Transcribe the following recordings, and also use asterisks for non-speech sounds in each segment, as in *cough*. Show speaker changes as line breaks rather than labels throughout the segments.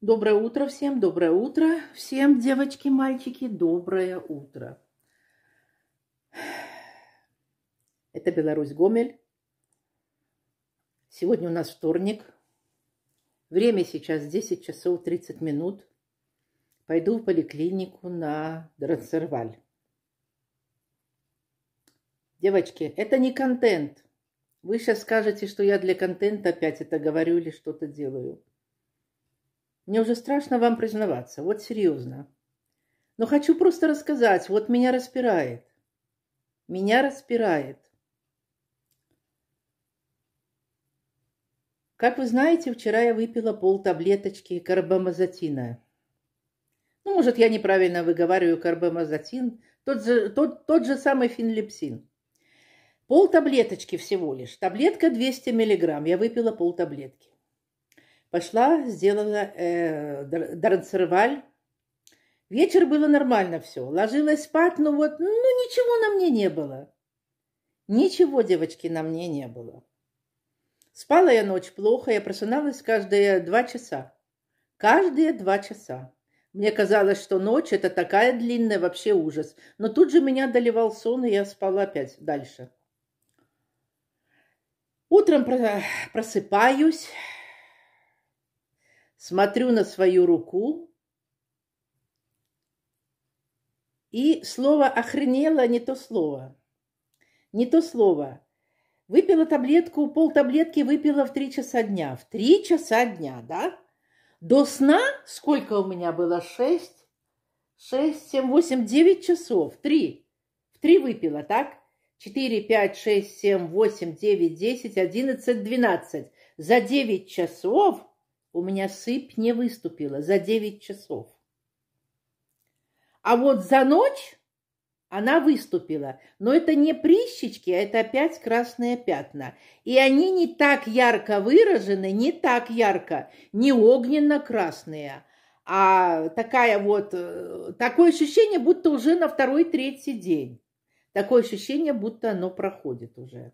Доброе утро всем, доброе утро всем, девочки, мальчики, доброе утро. Это Беларусь Гомель. Сегодня у нас вторник. Время сейчас 10 часов 30 минут. Пойду в поликлинику на Дрансерваль. Девочки, это не контент. Вы сейчас скажете, что я для контента опять это говорю или что-то делаю. Мне уже страшно вам признаваться, вот серьезно. Но хочу просто рассказать, вот меня распирает. Меня распирает. Как вы знаете, вчера я выпила пол таблеточки карбамазотина. Ну, может, я неправильно выговариваю карбамазотин, тот же, тот, тот же самый финлепсин. Пол таблеточки всего лишь. Таблетка 200 миллиграмм. Я выпила пол таблетки. Пошла, сделала э, дарцерваль. Вечер было нормально все. Ложилась спать, но ну вот, ну, ничего на мне не было. Ничего, девочки, на мне не было. Спала я ночь плохо, я просыналась каждые два часа. Каждые два часа. Мне казалось, что ночь это такая длинная, вообще ужас. Но тут же меня доливал сон, и я спала опять дальше. Утром просыпаюсь, смотрю на свою руку, и слово «охренело» не то слово. Не то слово. Выпила таблетку, пол таблетки выпила в три часа дня. В три часа дня, да? До сна сколько у меня было? Шесть, шесть, семь, восемь, девять часов. Три. В три выпила, так? четыре пять шесть семь восемь девять десять одиннадцать двенадцать За девять часов у меня сыпь не выступила за девять часов. А вот за ночь она выступила, но это не прыщички, а это опять красные пятна. И они не так ярко выражены, не так ярко, не огненно-красные, а такая вот, э, такое ощущение, будто уже на второй-третий день. Такое ощущение, будто оно проходит уже.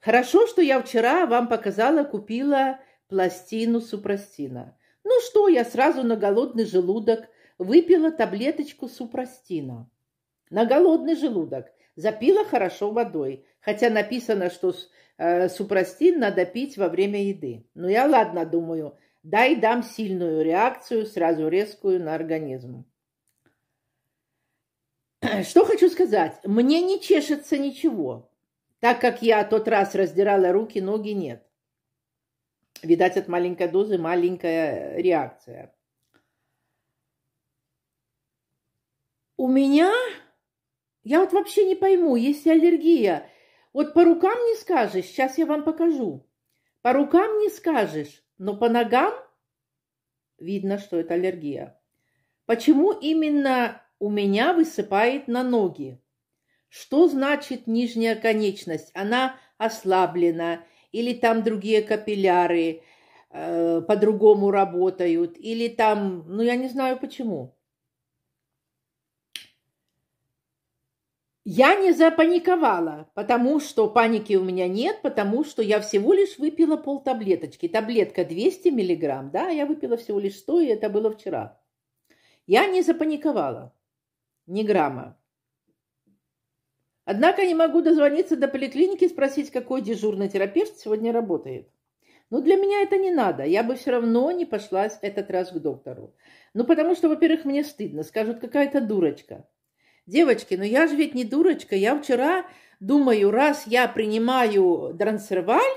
Хорошо, что я вчера вам показала, купила пластину супрастина. Ну что, я сразу на голодный желудок выпила таблеточку супрастина. На голодный желудок. Запила хорошо водой, хотя написано, что э, супрастин надо пить во время еды. Ну я ладно, думаю, дай дам сильную реакцию, сразу резкую на организм. *clears throat* Что хочу сказать, мне не чешется ничего, так как я тот раз раздирала руки, ноги нет. Видать, от маленькой дозы маленькая реакция. У меня, я вот вообще не пойму, есть ли аллергия. Вот по рукам не скажешь, сейчас я вам покажу. По рукам не скажешь, но по ногам видно, что это аллергия. Почему именно у меня высыпает на ноги? Что значит нижняя конечность? Она ослаблена – или там другие капилляры э, по-другому работают, или там, ну я не знаю почему. Я не запаниковала, потому что паники у меня нет, потому что я всего лишь выпила пол таблеточки. Таблетка 200 миллиграмм, да, я выпила всего лишь 100, и это было вчера. Я не запаниковала, ни грамма. Однако не могу дозвониться до поликлиники и спросить, какой дежурный терапевт сегодня работает. Но для меня это не надо. Я бы все равно не пошла этот раз к доктору. Ну, потому что, во-первых, мне стыдно. Скажут, какая-то дурочка. Девочки, ну я же ведь не дурочка. Я вчера думаю, раз я принимаю дрансерваль,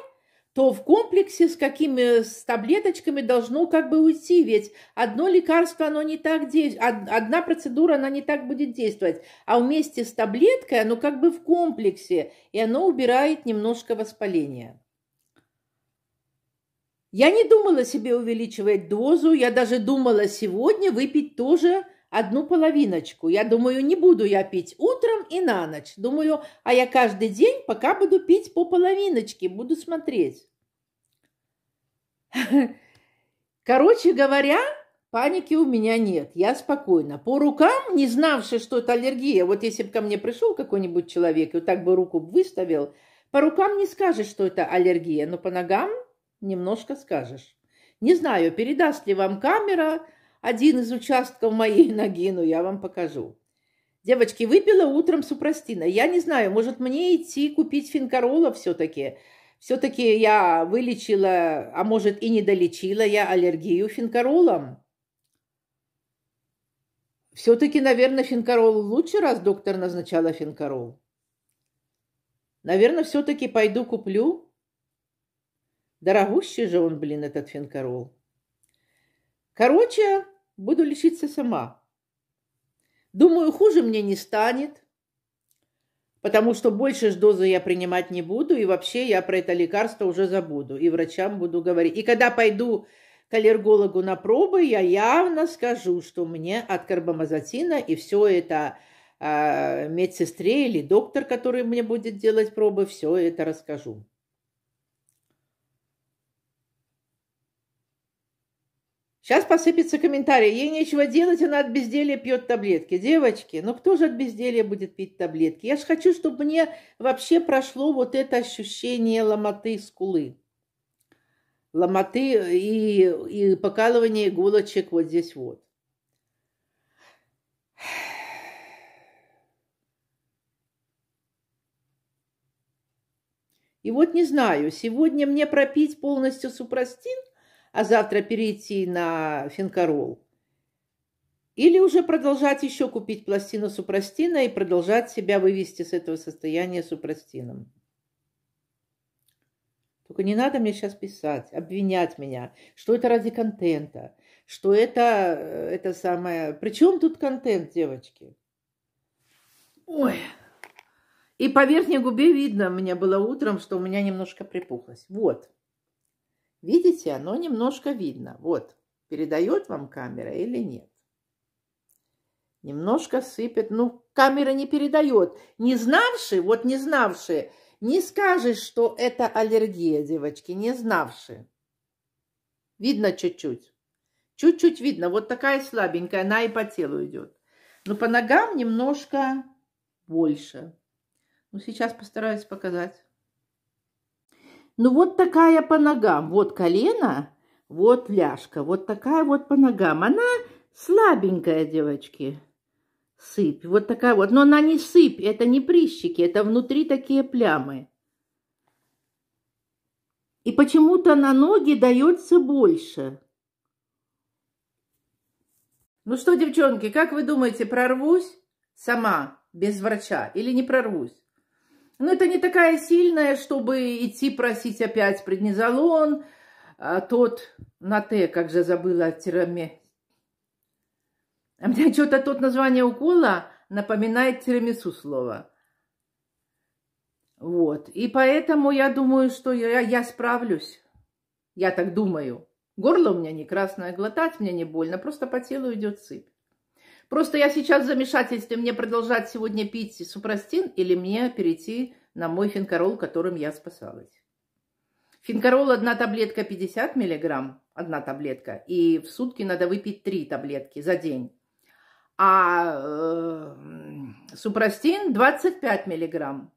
то в комплексе с какими с таблеточками должно как бы уйти, ведь одно лекарство, оно не так действует, одна процедура, она не так будет действовать, а вместе с таблеткой оно как бы в комплексе, и оно убирает немножко воспаления. Я не думала себе увеличивать дозу, я даже думала сегодня выпить тоже одну половиночку. Я думаю, не буду я пить утром, и на ночь. Думаю, а я каждый день пока буду пить по половиночке, буду смотреть. *laughs* Короче говоря, паники у меня нет, я спокойна. По рукам, не знавши, что это аллергия, вот если бы ко мне пришел какой-нибудь человек и вот так бы руку выставил, по рукам не скажешь, что это аллергия, но по ногам немножко скажешь. Не знаю, передаст ли вам камера один из участков моей ноги, но я вам покажу. Девочки, выпила утром супрастина. Я не знаю, может, мне идти купить финкарола все-таки? Все-таки я вылечила, а может и не долечила я аллергию финкаролом. Все-таки, наверное, финкарол лучше, раз доктор назначала финкарол. Наверное, все-таки пойду куплю. Дорогущий же он, блин, этот финкарол. Короче, буду лечиться сама. Думаю, хуже мне не станет, потому что больше дозы я принимать не буду, и вообще я про это лекарство уже забуду, и врачам буду говорить. И когда пойду к аллергологу на пробы, я явно скажу, что мне от карбамазотина и все это а, медсестре или доктор, который мне будет делать пробы, все это расскажу. Сейчас посыпется комментарий, Ей нечего делать, она от безделия пьет таблетки. Девочки, ну кто же от безделия будет пить таблетки? Я же хочу, чтобы мне вообще прошло вот это ощущение ломоты скулы. Ломоты и, и покалывание иголочек вот здесь вот. И вот не знаю, сегодня мне пропить полностью супростин – а завтра перейти на финкарол. Или уже продолжать еще купить пластину супрастина и продолжать себя вывести с этого состояния супрастином. Только не надо мне сейчас писать, обвинять меня, что это ради контента, что это, э, это самое... Причем тут контент, девочки? Ой. И по верхней губе видно, мне было утром, что у меня немножко припухлось. Вот. Видите, оно немножко видно. Вот, передает вам камера или нет. Немножко сыпет. Ну, камера не передает. Не знавшие, вот не знавшие, не скажешь, что это аллергия, девочки, не знавшие. Видно чуть-чуть. Чуть-чуть видно. Вот такая слабенькая, она и по телу идет. Но по ногам немножко больше. Ну, сейчас постараюсь показать. Ну вот такая по ногам, вот колено, вот ляжка, вот такая вот по ногам. Она слабенькая, девочки, сыпь, вот такая вот. Но она не сыпь, это не прыщики, это внутри такие плямы. И почему-то на ноги дается больше. Ну что, девчонки, как вы думаете, прорвусь сама, без врача, или не прорвусь? Но ну, это не такая сильная, чтобы идти просить опять преднизолон, а тот на Т, как же забыла от А мне что-то тот название укола напоминает тирамису слово. Вот. И поэтому я думаю, что я, я справлюсь. Я так думаю. Горло у меня не красное, глотать мне не больно, просто по телу идет сыпь. Просто я сейчас в замешательстве, мне продолжать сегодня пить супрастин или мне перейти на мой финкарол, которым я спасалась. Финкарол одна таблетка 50 миллиграмм, одна таблетка, и в сутки надо выпить три таблетки за день. А э, супрастин 25 миллиграмм.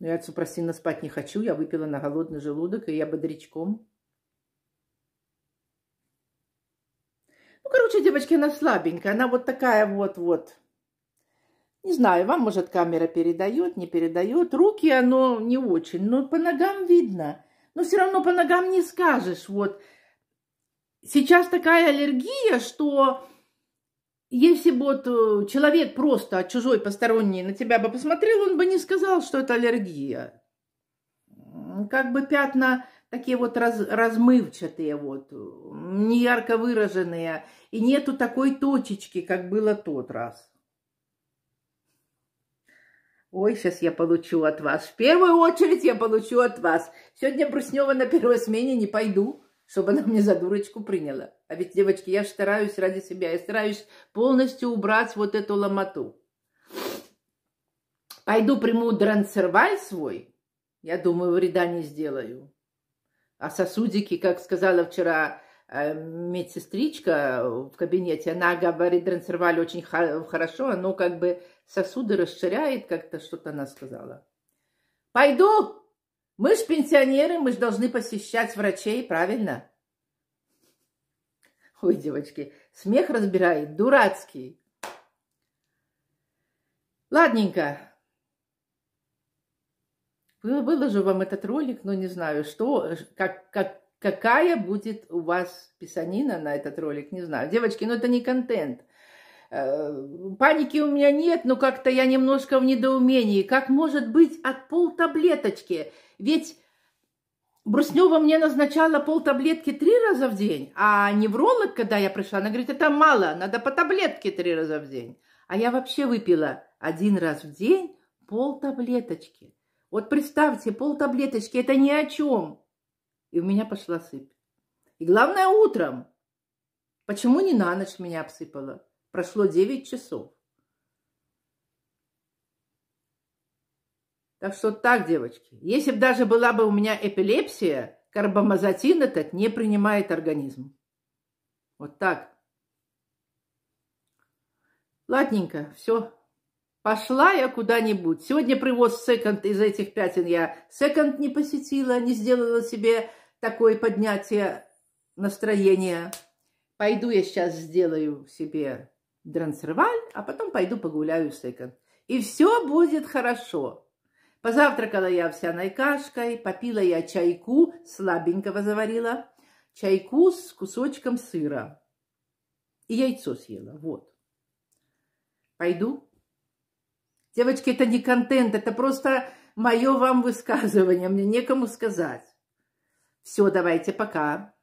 Ну, я от супрастина спать не хочу, я выпила на голодный желудок, и я бодрячком. короче, девочки, она слабенькая. Она вот такая вот-вот. Не знаю, вам, может, камера передает, не передает. Руки оно не очень, но по ногам видно. Но все равно по ногам не скажешь. Вот сейчас такая аллергия, что если бы вот э, человек просто чужой, посторонний на тебя бы посмотрел, он бы не сказал, что это аллергия. Как бы пятна такие вот раз, размывчатые, вот, не ярко выраженные. И нету такой точечки, как было тот раз. Ой, сейчас я получу от вас. В первую очередь я получу от вас. Сегодня Бруснева на первой смене не пойду, чтобы она мне за дурочку приняла. А ведь, девочки, я стараюсь ради себя. Я стараюсь полностью убрать вот эту ломоту. Пойду приму дрансерваль свой. Я думаю, вреда не сделаю. А сосудики, как сказала вчера э, медсестричка в кабинете, она говорит, дранцевали очень хорошо, оно как бы сосуды расширяет, как-то что-то она сказала. Пойду! Мы ж пенсионеры, мы ж должны посещать врачей, правильно? Ой, девочки, смех разбирает, дурацкий. Ладненько, Выложу вам этот ролик, но не знаю, что, э, как, как, какая будет у вас писанина на этот ролик, не знаю. Девочки, ну это не контент. Э, паники у меня нет, но как-то я немножко в недоумении. Как может быть от пол таблеточки? Ведь Бруснева мне назначала пол таблетки три раза в день, а невролог, когда я пришла, она говорит, это мало, надо по таблетке три раза в день. А я вообще выпила один раз в день пол таблеточки. Вот представьте, пол таблеточки, это ни о чем. И у меня пошла сыпь. И главное, утром. Почему не на ночь меня обсыпало? Прошло 9 часов. Так что так, девочки, если бы даже была бы у меня эпилепсия, карбамазотин этот не принимает организм. Вот так. Ладненько, все, Пошла я куда-нибудь. Сегодня привоз секонд из этих пятен. Я секонд не посетила, не сделала себе такое поднятие настроения. Пойду я сейчас сделаю себе дрансерваль, а потом пойду погуляю в секонд. И все будет хорошо. Позавтракала я овсяной кашкой, попила я чайку, слабенького заварила, чайку с кусочком сыра. И яйцо съела, вот. Пойду Девочки, это не контент, это просто мое вам высказывание, мне некому сказать. Все, давайте, пока.